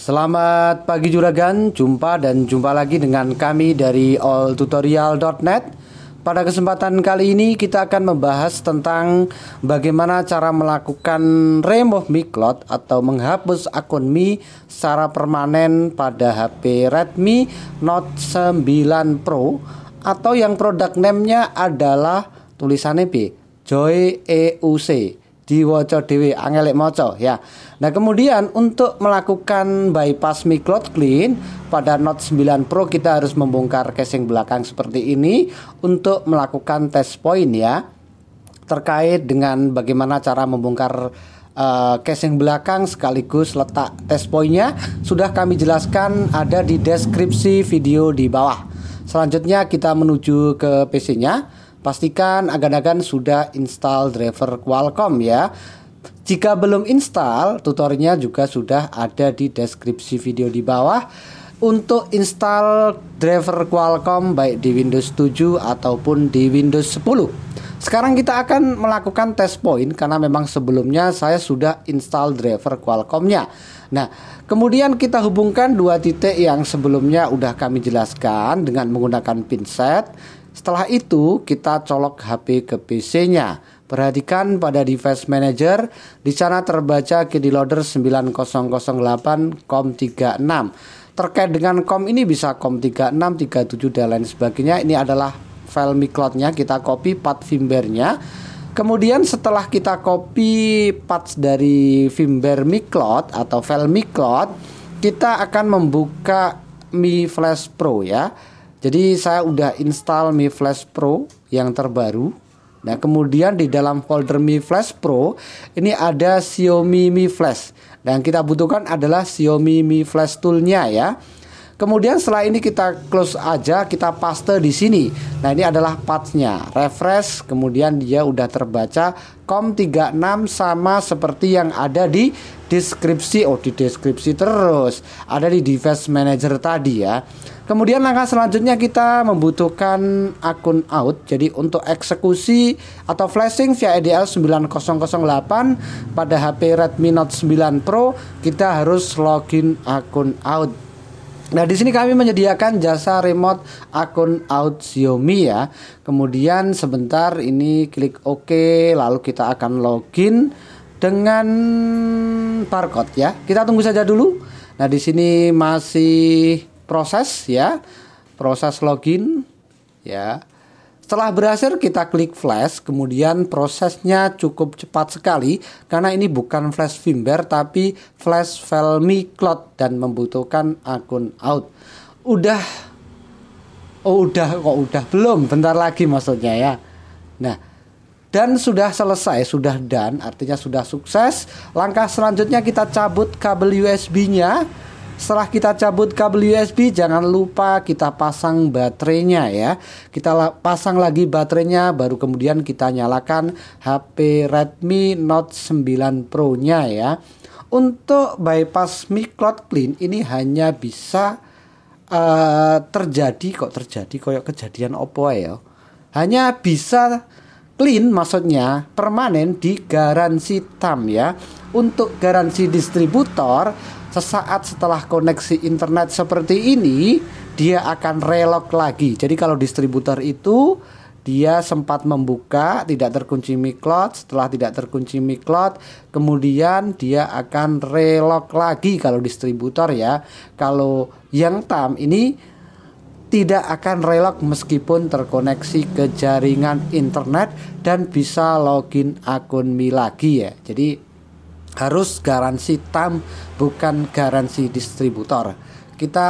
Selamat pagi juragan, jumpa dan jumpa lagi dengan kami dari alltutorial.net. Pada kesempatan kali ini kita akan membahas tentang bagaimana cara melakukan remove Mi Cloud atau menghapus akun Mi secara permanen pada HP Redmi Note 9 Pro atau yang produk name-nya adalah tulisannya B, Joy EUC diwaca Dewi Angelik Moco ya. Nah, kemudian untuk melakukan bypass mikrot clean pada Note 9 Pro kita harus membongkar casing belakang seperti ini untuk melakukan test point ya. Terkait dengan bagaimana cara membongkar uh, casing belakang sekaligus letak test pointnya sudah kami jelaskan ada di deskripsi video di bawah. Selanjutnya kita menuju ke PC-nya. Pastikan agan-agan sudah install driver Qualcomm ya. Jika belum install, tutorialnya juga sudah ada di deskripsi video di bawah untuk install driver Qualcomm baik di Windows 7 ataupun di Windows 10. Sekarang kita akan melakukan test point karena memang sebelumnya saya sudah install driver Qualcomm-nya. Nah, kemudian kita hubungkan dua titik yang sebelumnya udah kami jelaskan dengan menggunakan pinset setelah itu, kita colok HP ke PC-nya. Perhatikan pada device manager, di sana terbaca KD Loader 9008 COM36. Terkait dengan COM ini bisa COM36, 37 dan lain sebagainya. Ini adalah file Mi nya kita copy part firmware-nya. Kemudian setelah kita copy parts dari firmware Mi atau file Mi kita akan membuka Mi Flash Pro ya. Jadi saya udah install Mi Flash Pro yang terbaru. Nah, kemudian di dalam folder Mi Flash Pro ini ada Xiaomi Mi Flash. Dan kita butuhkan adalah Xiaomi Mi Flash Tool-nya ya. Kemudian setelah ini kita close aja, kita paste di sini. Nah, ini adalah partnya. Refresh, kemudian dia udah terbaca COM36 sama seperti yang ada di deskripsi. Oh, di deskripsi terus. Ada di device manager tadi ya. Kemudian langkah selanjutnya kita membutuhkan akun out. Jadi untuk eksekusi atau flashing via EDL 9008 pada HP Redmi Note 9 Pro, kita harus login akun out Nah, di sini kami menyediakan jasa remote akun out Xiaomi ya. Kemudian sebentar ini klik OK, lalu kita akan login dengan barcode ya. Kita tunggu saja dulu. Nah, di sini masih proses ya. Proses login ya. Setelah berhasil kita klik flash, kemudian prosesnya cukup cepat sekali karena ini bukan flash firmware tapi flash Velmi Cloud dan membutuhkan akun out. Udah Oh, udah kok udah belum, bentar lagi maksudnya ya. Nah, dan sudah selesai, sudah dan artinya sudah sukses. Langkah selanjutnya kita cabut kabel USB-nya setelah kita cabut kabel USB, jangan lupa kita pasang baterainya ya. Kita pasang lagi baterainya, baru kemudian kita nyalakan HP Redmi Note 9 Pro-nya ya. Untuk bypass Mi Cloud Clean ini hanya bisa uh, terjadi kok terjadi koyok kejadian Oppo ya. Hanya bisa clean maksudnya permanen di garansi tam ya. Untuk garansi distributor sesaat setelah koneksi internet seperti ini dia akan relok lagi. Jadi kalau distributor itu dia sempat membuka tidak terkunci miklot setelah tidak terkunci miklot kemudian dia akan relok lagi kalau distributor ya kalau yang tam ini tidak akan relok meskipun terkoneksi ke jaringan internet dan bisa login akun Mi lagi ya. Jadi harus garansi tam bukan garansi distributor. Kita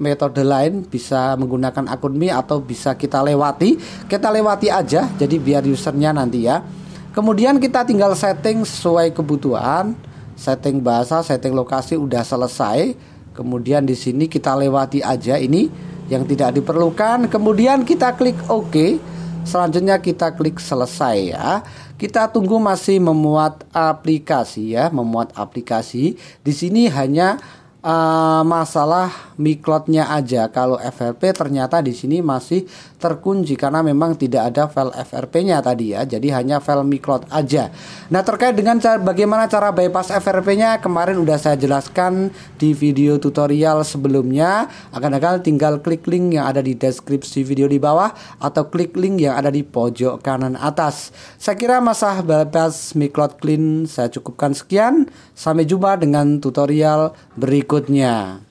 metode lain bisa menggunakan akun Mi atau bisa kita lewati. Kita lewati aja jadi biar usernya nanti ya. Kemudian kita tinggal setting sesuai kebutuhan, setting bahasa, setting lokasi udah selesai. Kemudian di sini kita lewati aja ini yang tidak diperlukan. Kemudian kita klik OK Selanjutnya kita klik selesai ya. Kita tunggu masih memuat aplikasi ya, memuat aplikasi. Di sini hanya uh, masalah miklotnya aja. Kalau FRP ternyata di sini masih terkunci karena memang tidak ada file FRP-nya tadi ya. Jadi hanya file miklot aja. Nah, terkait dengan cara, bagaimana cara bypass FRP-nya kemarin udah saya jelaskan di video tutorial sebelumnya. Akan-akan tinggal klik link yang ada di deskripsi video di bawah atau klik link yang ada di pojok kanan atas. Saya kira masalah bypass miklot clean saya cukupkan sekian. Sampai jumpa dengan tutorial berikutnya berikutnya